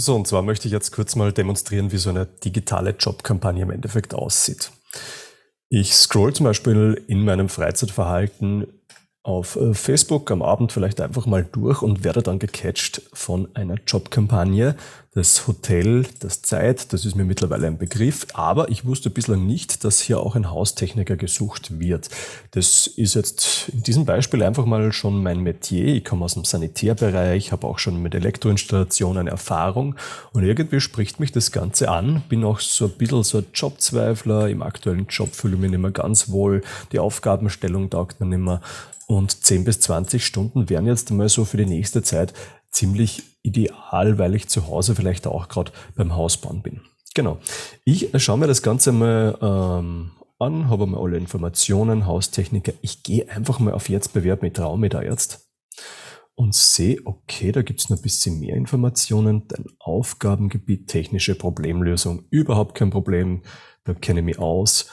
So, und zwar möchte ich jetzt kurz mal demonstrieren, wie so eine digitale Jobkampagne im Endeffekt aussieht. Ich scroll zum Beispiel in meinem Freizeitverhalten auf äh, Facebook am Abend vielleicht einfach mal durch und werde dann gecatcht von einer Jobkampagne, das Hotel, das Zeit, das ist mir mittlerweile ein Begriff, aber ich wusste bislang nicht, dass hier auch ein Haustechniker gesucht wird. Das ist jetzt in diesem Beispiel einfach mal schon mein Metier. Ich komme aus dem Sanitärbereich, habe auch schon mit Elektroinstallationen Erfahrung und irgendwie spricht mich das Ganze an. Bin auch so ein bisschen so ein Jobzweifler. Im aktuellen Job fühle ich mich nicht mehr ganz wohl. Die Aufgabenstellung taugt mir nicht mehr. Und 10 bis 20 Stunden wären jetzt mal so für die nächste Zeit ziemlich ideal, weil ich zu Hause vielleicht auch gerade beim Hausbauen bin. Genau. Ich äh, schaue mir das Ganze mal ähm, an, habe mal alle Informationen, Haustechniker. Ich gehe einfach mal auf Jetzt bewerb mit Raum mit jetzt und sehe, okay, da gibt's noch ein bisschen mehr Informationen. Dein Aufgabengebiet, technische Problemlösung, überhaupt kein Problem, da kenne ich mich aus.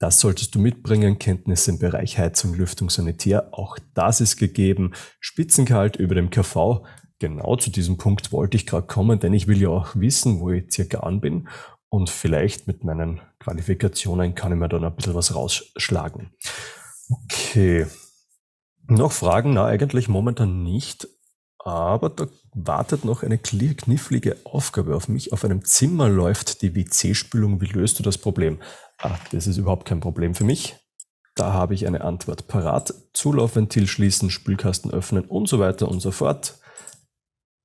Das solltest du mitbringen, Kenntnisse im Bereich Heizung, Lüftung, Sanitär, auch das ist gegeben. Spitzengehalt über dem KV, Genau zu diesem Punkt wollte ich gerade kommen, denn ich will ja auch wissen, wo ich circa an bin und vielleicht mit meinen Qualifikationen kann ich mir dann ein bisschen was rausschlagen. Okay. Noch Fragen? Na, eigentlich momentan nicht. Aber da wartet noch eine knifflige Aufgabe auf mich. Auf einem Zimmer läuft die WC-Spülung. Wie löst du das Problem? Ah, das ist überhaupt kein Problem für mich. Da habe ich eine Antwort parat. Zulaufventil schließen, Spülkasten öffnen und so weiter und so fort.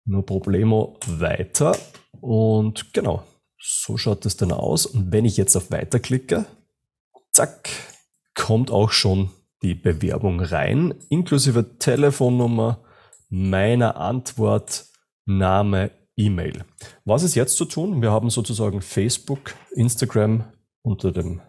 No Problemo weiter. Und genau, so schaut es dann aus. Und wenn ich jetzt auf Weiter klicke, zack, kommt auch schon die Bewerbung rein, inklusive Telefonnummer, meiner Antwort, Name, E-Mail. Was ist jetzt zu tun? Wir haben sozusagen Facebook, Instagram unter dem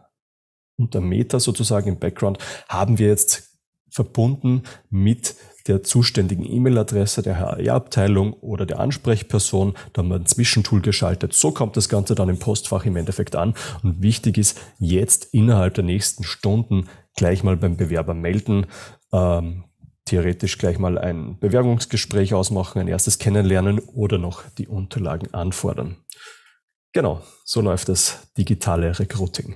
unter Meta sozusagen im Background haben wir jetzt verbunden mit der zuständigen E-Mail-Adresse der HR-Abteilung oder der Ansprechperson. Da haben wir ein Zwischentool geschaltet. So kommt das Ganze dann im Postfach im Endeffekt an. Und wichtig ist, jetzt innerhalb der nächsten Stunden gleich mal beim Bewerber melden. Ähm, theoretisch gleich mal ein Bewerbungsgespräch ausmachen, ein erstes Kennenlernen oder noch die Unterlagen anfordern. Genau, so läuft das digitale Recruiting.